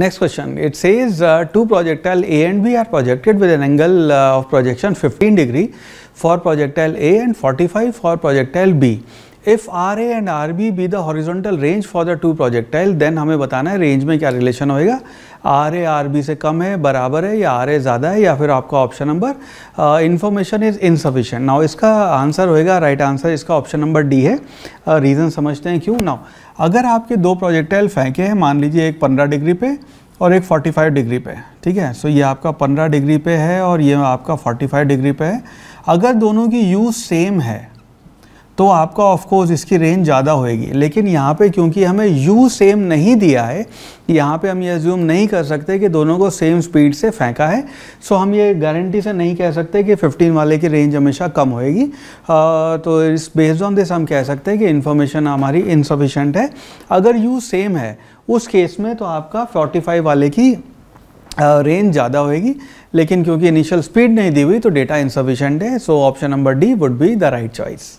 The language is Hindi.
Next question, it says uh, two projectile A and B are projected with an angle uh, of projection 15 degree for projectile A and 45 for projectile B. If R A and R B B the horizontal range for the two projectile then हमें बताना है रेंज में क्या रिलेशन होएगा आर ए आर बी से कम है बराबर है या आर ए ज़्यादा है या फिर आपका option number information is insufficient now इसका आंसर होएगा राइट आंसर इसका ऑप्शन नंबर डी है रीज़न uh, समझते हैं क्यों नाउ अगर आपके दो प्रोजेक्टाइल फेंके हैं मान लीजिए एक पंद्रह डिग्री पे और एक 45 डिग्री पे ठीक है सो so, ये आपका 15 डिग्री पे है और ये आपका 45 डिग्री पे है अगर दोनों की यूज़ सेम है तो आपका ऑफ कोर्स इसकी रेंज ज़्यादा होएगी लेकिन यहाँ पे क्योंकि हमें यू सेम नहीं दिया है यहाँ पे हम ये ज्यूम नहीं कर सकते कि दोनों को सेम स्पीड से फेंका है सो हम ये गारंटी से नहीं कह सकते कि 15 वाले की रेंज हमेशा कम होएगी तो इस बेस्ड ऑन दिस हम कह सकते हैं कि इन्फॉर्मेशन हमारी इनसफिशेंट है अगर यू सेम है उस केस में तो आपका फोर्टी वाले की रेंज ज़्यादा होएगी लेकिन क्योंकि इनिशियल स्पीड नहीं दी हुई तो डेटा इनसफिशेंट है so option number D would be the right choice